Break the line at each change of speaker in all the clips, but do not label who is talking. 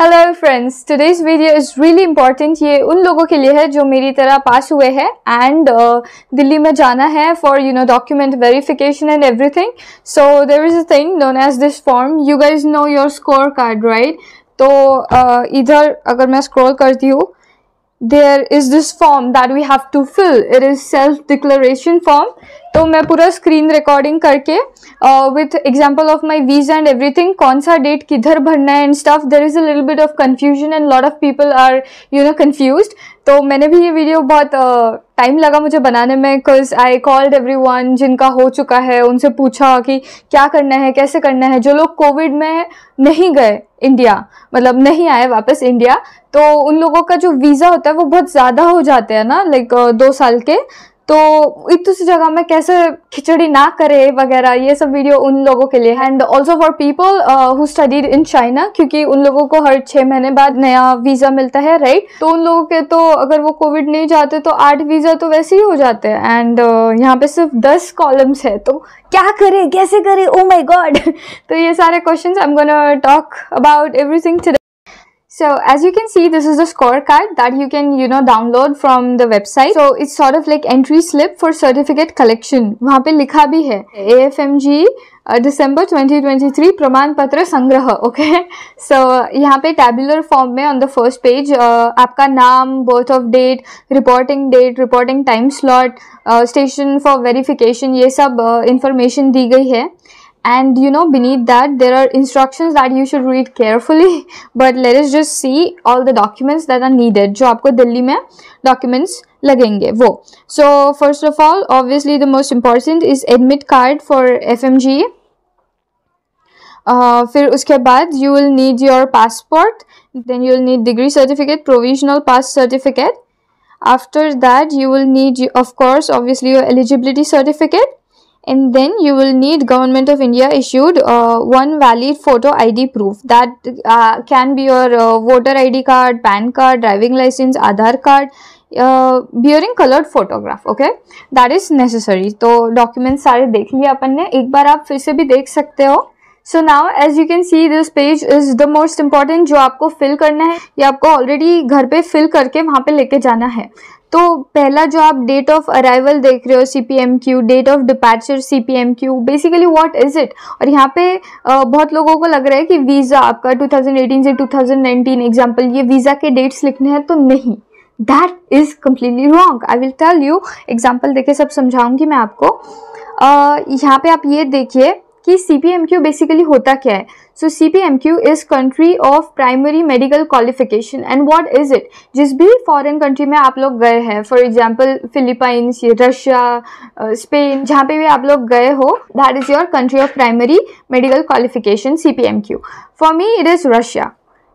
Hello friends today's video is really important ये उन लोगों के लिए है जो मेरी तरह पास हुए हैं एंड uh, दिल्ली में जाना है for you know document verification and everything so there is a thing known as this form you guys know your scorecard right तो uh, इधर अगर मैं स्क्रॉल करती हूँ there is this form that we have to fill it is self declaration form तो मैं पूरा screen recording करके with example of my visa and everything कौन सा डेट किधर भरना है and staff there is a little bit of confusion and lot of people are you know confuse तो मैंने भी ये वीडियो बहुत टाइम uh, लगा मुझे बनाने में because I called everyone जिनका हो चुका है उनसे पूछा कि क्या करना है कैसे करना है जो लोग कोविड में नहीं गए इंडिया मतलब नहीं आए वापस इंडिया तो उन लोगों का जो वीज़ा होता है वो बहुत ज़्यादा हो जाते हैं ना लाइक uh, दो साल के तो इतनी सी जगह में कैसे खिचड़ी ना करे वगैरह ये सब वीडियो उन लोगों के लिए and also for people who studied in China क्योंकि उन लोगों को हर छः महीने बाद नया वीज़ा मिलता है राइट तो उन लोगों के तो अगर वो कोविड नहीं जाते तो आठ वीज़ा तो वैसे ही हो जाते हैं एंड uh, यहाँ पे सिर्फ दस कॉलम्स है तो क्या करे कैसे करें ओ माई गॉड तो ये सारे question I am gonna talk about everything So as you can see, this is a scorecard that you can, you know, download from the website. So it's sort of like entry slip for certificate collection. वहाँ पे लिखा भी है AFMG uh, December 2023 प्रमाण पत्र संग्रह okay so यहाँ पे टैबुलर फॉर्म में ऑन द फर्स्ट पेज आपका नाम birth of date reporting date reporting time slot station for verification ये सब इंफॉर्मेशन uh, दी गई है and you know beneath that there are instructions that you should read carefully but let us just see all the documents that are needed जो आपको दिल्ली में documents लगेंगे वो so first of all obviously the most important is admit card for FMG. Uh, फिर उसके बाद you will need your passport then you will need degree certificate provisional pass certificate after that you will need of course obviously your eligibility certificate and then you will need government of india issued uh, one valid photo id proof that uh, can be your uh, voter id card pan card driving license aadhar card Uh, bearing colored photograph, okay? That is necessary. तो documents सारे देख लिए अपन ने एक बार आप फिर से भी देख सकते हो so now as you can see this page is the most important जो आपको फिल करना है या आपको ऑलरेडी घर पे फिल करके वहाँ पे लेके जाना है तो पहला जो आप डेट ऑफ अराइवल देख रहे हो C P M Q date of departure C P M Q basically what is it और यहाँ पे बहुत लोगों को लग रहा है कि वीज़ा आपका 2018 से 2019 एग्जाम्पल ये वीज़ा के डेट्स लिखने हैं तो नहीं that is completely wrong I will tell you example देखे सब समझाऊंगी मैं आपको uh, यहाँ पे आप ये देखिए कि C P M Q basically होता क्या है so C P M Q is country of primary medical qualification and what is it जिस भी फॉरन कंट्री में आप लोग गए हैं for example Philippines Russia Spain जहाँ पे भी आप लोग गए हो that is your country of primary medical qualification C P M Q for me it is Russia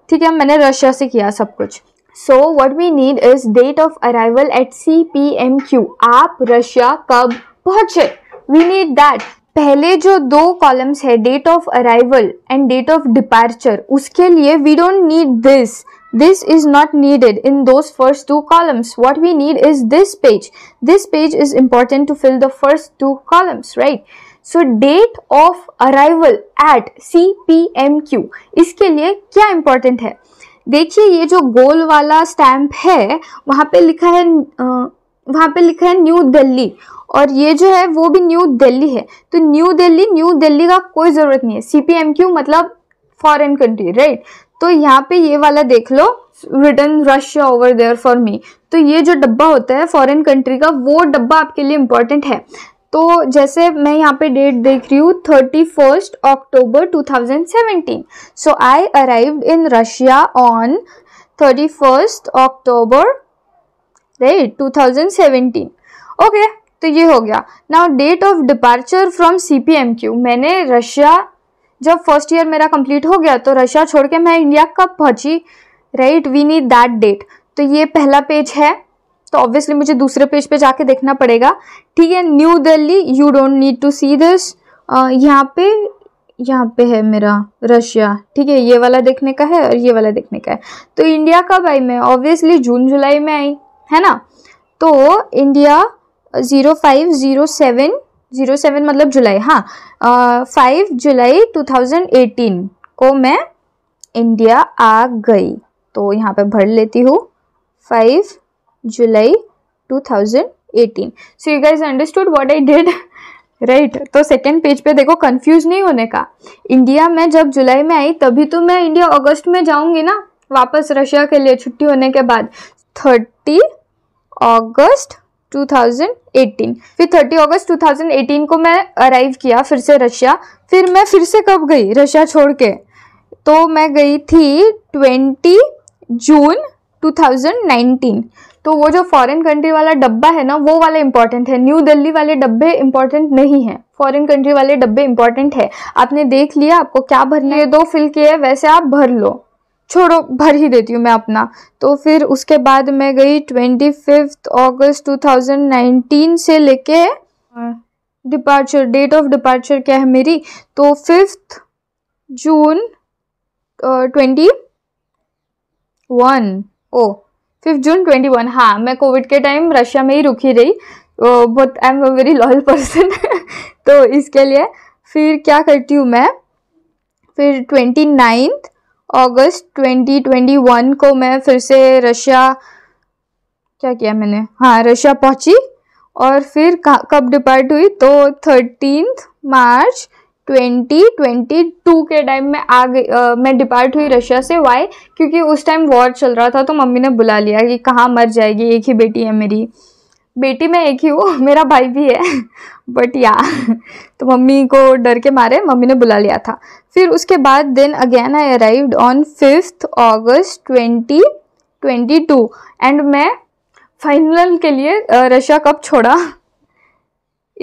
ठीक है मैंने रशिया से किया सब कुछ so what we need is date of arrival at C P M Q आप Russia कब पहुँचे वी नीड दैट पहले जो दो कॉलम्स है date of arrival and date of departure उसके लिए we don't need this this is not needed in those first two columns what we need is this page this page is important to fill the first two columns right so date of arrival at C P M Q इसके लिए क्या important है देखिए ये जो गोल वाला stamp है वहाँ पे लिखा है uh, वहाँ पे लिखा है न्यू दिल्ली और ये जो है वो भी न्यू दिल्ली है तो न्यू दिल्ली न्यू दिल्ली का कोई ज़रूरत नहीं है सी पी एम क्यू मतलब फॉरेन कंट्री राइट तो यहाँ पे ये वाला देख लो return Russia over there for me तो ये जो डब्बा होता है फॉरेन कंट्री का वो डब्बा आपके लिए इंपॉर्टेंट है तो जैसे मैं यहाँ पे डेट देख रही हूँ thirty first October two thousand seventeen so I arrived in Russia on thirty first October right 2017 okay तो ये हो गया now date of departure from C P M Q मैंने रशिया जब फर्स्ट ईयर मेरा कंप्लीट हो गया तो रशिया छोड़ के मैं इंडिया कब पहुंची right we need that date तो ये पहला पेज है तो ऑब्वियसली मुझे दूसरे पेज पे जाके देखना पड़ेगा ठीक है New Delhi you don't need to see this यहाँ पे यहाँ पे है मेरा रशिया ठीक है ये वाला देखने का है और ये वाला देखने का है तो इंडिया कब आई मैं ऑब्वियसली जून जुलाई में आई है ना तो India zero five zero seven zero seven मतलब जुलाई हाँ five July two thousand eighteen को मैं इंडिया आ गई तो यहाँ पे भर लेती हूँ five July two thousand eighteen so you guys understood what I did right तो सेकेंड पेज पे देखो कन्फ्यूज नहीं होने का इंडिया में जब जुलाई में आई तभी तो मैं इंडिया अगस्त में जाऊंगी ना वापस रशिया के लिए छुट्टी होने के बाद थर्टी अगस्त 2018 फिर 30 अगस्त 2018 को मैं अराइव किया फिर से रशिया फिर मैं फिर से कब गई रशिया छोड़ के तो मैं गई थी 20 जून 2019 तो वो जो फॉरेन कंट्री वाला डब्बा है ना वो वाला इंपॉर्टेंट है न्यू दिल्ली वाले डब्बे इंपॉर्टेंट नहीं है फॉरेन कंट्री वाले डब्बे इंपॉर्टेंट है आपने देख लिया आपको क्या भरना है दो फिल किए वैसे आप भर लो छोड़ो भर ही देती हूँ मैं अपना तो फिर उसके बाद मैं गई ट्वेंटी फिफ्थ थाउजेंड नाइनटीन से लेके डिपार्चर डेट ऑफ डिपार्चर क्या है मेरी तो fifth June twenty one oh fifth June twenty one हाँ मैं कोविड के टाइम रशिया में ही रुकी रही बहुत I am a very loyal person तो इसके लिए फिर क्या करती हूँ मैं फिर ट्वेंटी नाइन्थ अगस्त 2021 को मैं फिर से रशिया क्या किया मैंने हाँ रशिया पहुंची और फिर कब डिपार्ट हुई तो थर्टीन मार्च 2022 के टाइम में आ गई मैं डिपार्ट हुई रशिया से वाई क्योंकि उस टाइम वॉर चल रहा था तो मम्मी ने बुला लिया कि कहाँ मर जाएगी एक ही बेटी है मेरी बेटी मैं एक ही हूँ मेरा भाई भी है बट या तो मम्मी को डर के मारे मम्मी ने बुला लिया था फिर उसके बाद then again I arrived on fifth August twenty twenty two and मैं फाइनल के लिए रशिया कप छोड़ा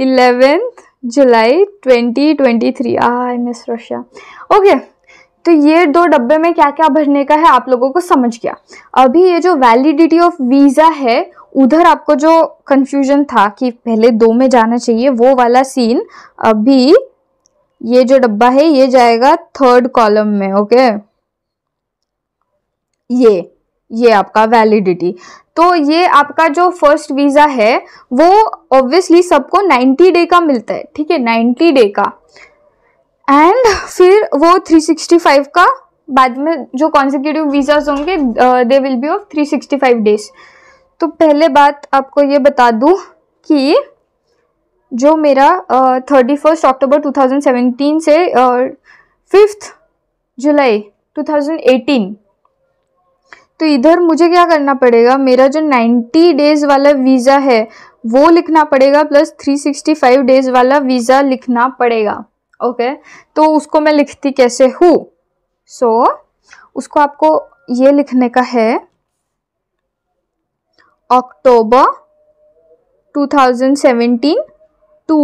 eleventh July twenty twenty three I miss Russia okay तो ये दो डब्बे में क्या क्या भरने का है आप लोगों को समझ गया अभी ये जो वैलिडिटी ऑफ वीज़ा है उधर आपको जो कंफ्यूजन था कि पहले दो में जाना चाहिए वो वाला सीन अभी ये जो डब्बा है ये जाएगा थर्ड कॉलम में ओके ये ये आपका वैलिडिटी तो ये आपका जो फर्स्ट वीज़ा है वो ऑब्वियसली सबको 90 डे का मिलता है ठीक है 90 डे का एंड फिर वो 365 का बाद में जो कॉन्सिक्यूटिव वीज़ाज होंगे they will be of 365 days तो पहले बात आपको ये बता दूँ कि जो मेरा थर्टी फर्स्ट अक्टूबर 2017 से फिफ्थ जुलाई 2018 तो इधर मुझे क्या करना पड़ेगा मेरा जो 90 डेज़ वाला वीज़ा है वो लिखना पड़ेगा प्लस 365 डेज़ वाला वीज़ा लिखना पड़ेगा ओके okay? तो उसको मैं लिखती कैसे हूँ सो so, उसको आपको ये लिखने का है October 2017 to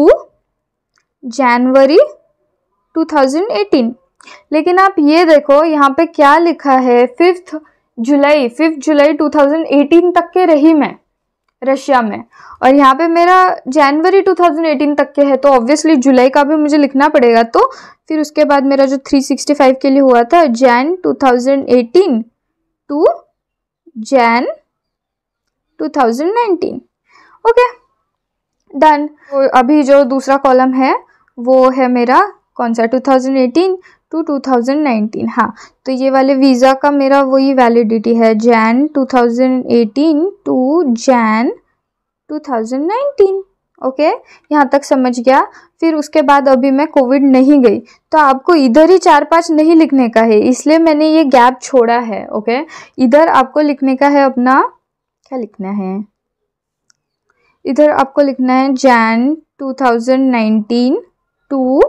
January 2018 लेकिन आप ये देखो यहाँ पे क्या लिखा है फिफ्थ जुलाई फिफ्थ जुलाई 2018 तक के रही मैं रशिया में और यहाँ पे मेरा जनवरी 2018 तक के है तो ऑब्वियसली जुलाई का भी मुझे लिखना पड़ेगा तो फिर उसके बाद मेरा जो 365 के लिए हुआ था Jan 2018 to Jan 2019 okay done तो अभी जो दूसरा कॉलम है वो है मेरा कौन सा 2018 टू 2019 हाँ तो ये वाले वीज़ा का मेरा वही वैलिडिटी है Jan 2018 to Jan 2019 okay okay, यहाँ तक समझ गया फिर उसके बाद अभी मैं कोविड नहीं गई तो आपको इधर ही चार पाँच नहीं लिखने का है इसलिए मैंने ये गैप छोड़ा है ओके okay? इधर आपको लिखने का है अपना क्या लिखना है इधर आपको लिखना है जैन 2019 टू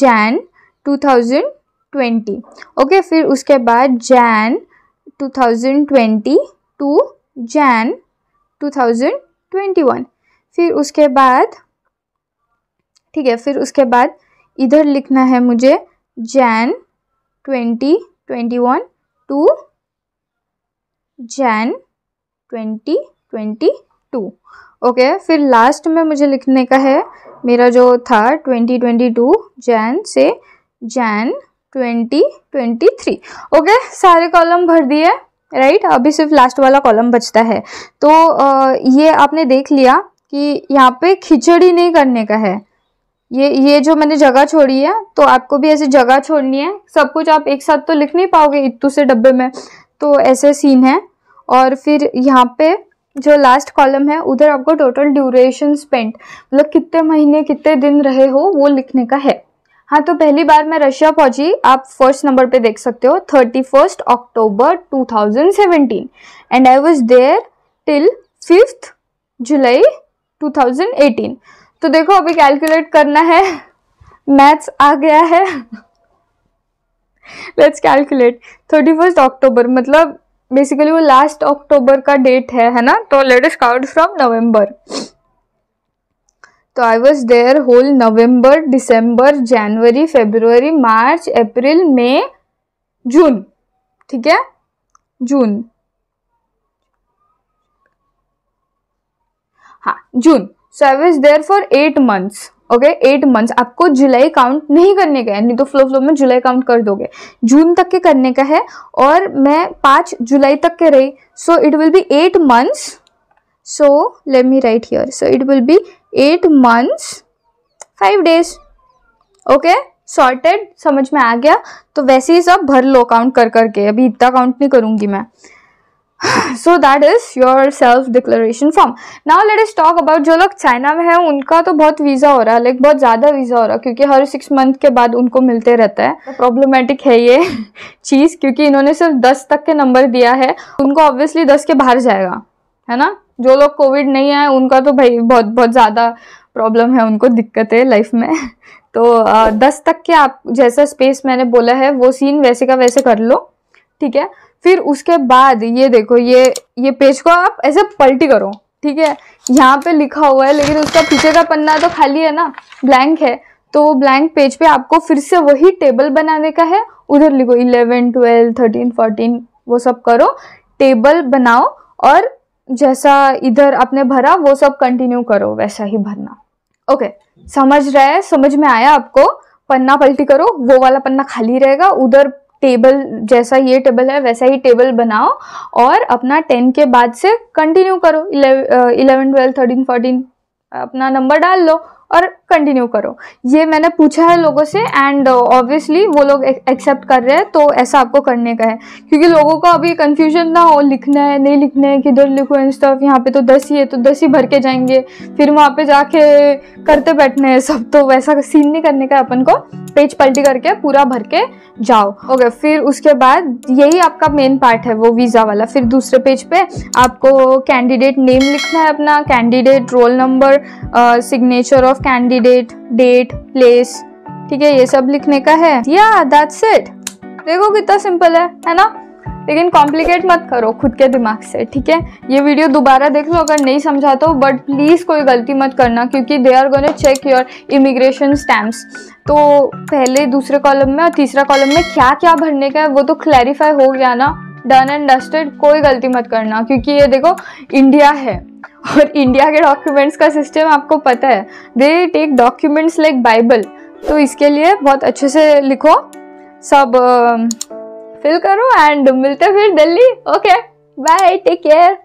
जैन 2020 ओके फिर उसके बाद जैन 2020 टू जैन 2021 फिर उसके बाद ठीक है फिर उसके बाद इधर लिखना है मुझे Jan 2021 to Jan twenty twenty two okay फिर लास्ट में मुझे लिखने का है मेरा जो था ट्वेंटी ट्वेंटी टू जैन से Jan twenty twenty three okay सारे कॉलम भर दिए राइट अभी सिर्फ लास्ट वाला कॉलम बचता है तो आ, ये आपने देख लिया कि यहाँ पे खिचड़ी नहीं करने का है ये ये जो मैंने जगह छोड़ी है तो आपको भी ऐसे जगह छोड़नी है सब कुछ आप एक साथ तो लिख नहीं पाओगे इतू से डब्बे में तो ऐसे सीन है और फिर यहाँ पे जो लास्ट कॉलम है उधर आपको टोटल ड्यूरेशन स्पेंट मतलब कितने महीने कितने दिन रहे हो वो लिखने का है हाँ तो पहली बार मैं रशिया पहुंची आप फर्स्ट नंबर पे देख सकते हो thirty first October two thousand seventeen and I was there till fifth July two thousand eighteen तो देखो अभी कैलकुलेट करना है मैथ्स आ गया है let's calculate thirty first October मतलब बेसिकली वो लास्ट अक्टूबर का डेट है है ना तो let us count from November तो I was there whole November December January February March April May June ठीक है जून हाँ June so I was there for eight months okay eight months आपको जुलाई काउंट नहीं करने का है नहीं तो फ्लो फ्लो में जुलाई काउंट कर दोगे जून तक के करने का है और मैं पांच जुलाई तक के रही so it will be eight months so let me write here so it will be eight months five days okay sorted समझ में आ गया तो वैसे ही सब भर लो काउंट कर करके अभी इतना काउंट नहीं करूंगी मैं so that is your self declaration form now let's talk about जो लोग चाइना में है उनका तो बहुत वीज़ा हो रहा है लाइक बहुत ज़्यादा वीज़ा हो रहा है क्योंकि हर सिक्स मंथ के बाद उनको मिलते रहता है प्रॉब्लमेटिक है ये चीज़ क्योंकि इन्होंने सिर्फ दस तक के नंबर दिया है उनको ऑब्वियसली दस के बाहर जाएगा है ना जो लोग कोविड नहीं है उनका तो भाई बहुत बहुत ज़्यादा प्रॉब्लम है उनको दिक्कत है लाइफ में तो दस तक के आप जैसा स्पेस मैंने बोला है वो सीन वैसे का वैसे कर लो ठीक है फिर उसके बाद ये देखो ये ये पेज को आप ऐसे पलटी करो ठीक है यहाँ पे लिखा हुआ है लेकिन उसका पीछे का पन्ना तो खाली है ना ब्लैंक है तो ब्लैंक पेज पे आपको फिर से वही टेबल बनाने का है उधर लिखो इलेवन ट्वेल्व थर्टीन फोर्टीन वो सब करो टेबल बनाओ और जैसा इधर आपने भरा वो सब कंटिन्यू करो वैसा ही भरना ओके समझ रहा है समझ में आया आपको पन्ना पलटी करो वो वाला पन्ना खाली रहेगा उधर टेबल जैसा ये टेबल है वैसा ही टेबल बनाओ और अपना टेन के बाद से कंटिन्यू करो इलेवन ट्वेल्व थर्टीन फोर्टीन अपना नंबर डाल लो और कंटिन्यू करो ये मैंने पूछा है लोगों से एंड ऑब्वियसली uh, वो लोग एक्सेप्ट कर रहे हैं तो ऐसा आपको करने का है क्योंकि लोगों को अभी कन्फ्यूजन ना हो लिखना है नहीं लिखना है किधर लिखो इन स्टफ यहाँ पे तो दस ही है तो दस ही भर के जाएंगे फिर वहाँ पे जाके करते बैठने हैं सब तो वैसा सीन नहीं करने का अपन को पेज पलटी करके पूरा भर के जाओ ओके okay, फिर उसके बाद यही आपका मेन पार्ट है वो वीज़ा वाला फिर दूसरे पेज पे आपको कैंडिडेट नेम लिखना है अपना candidate roll number signature of candidate date place ठीक है ये सब लिखने का है या दैट्स इट देखो कितना सिंपल है है ना लेकिन कॉम्प्लिकेट मत करो खुद के दिमाग से ठीक है ये वीडियो दोबारा देख लो अगर नहीं समझा तो बट प्लीज़ कोई गलती मत करना क्योंकि they are gonna check your immigration stamps तो पहले दूसरे कॉलम में और तीसरा कॉलम में क्या क्या भरने का है वो तो क्लैरिफाई हो गया ना डन एंड डस्टेड कोई गलती मत करना क्योंकि ये देखो इंडिया है और इंडिया के डॉक्यूमेंट्स का सिस्टम आपको पता है they take documents like Bible तो इसके लिए बहुत अच्छे से लिखो सब फिल करो एंड मिलते फिर Delhi okay bye take care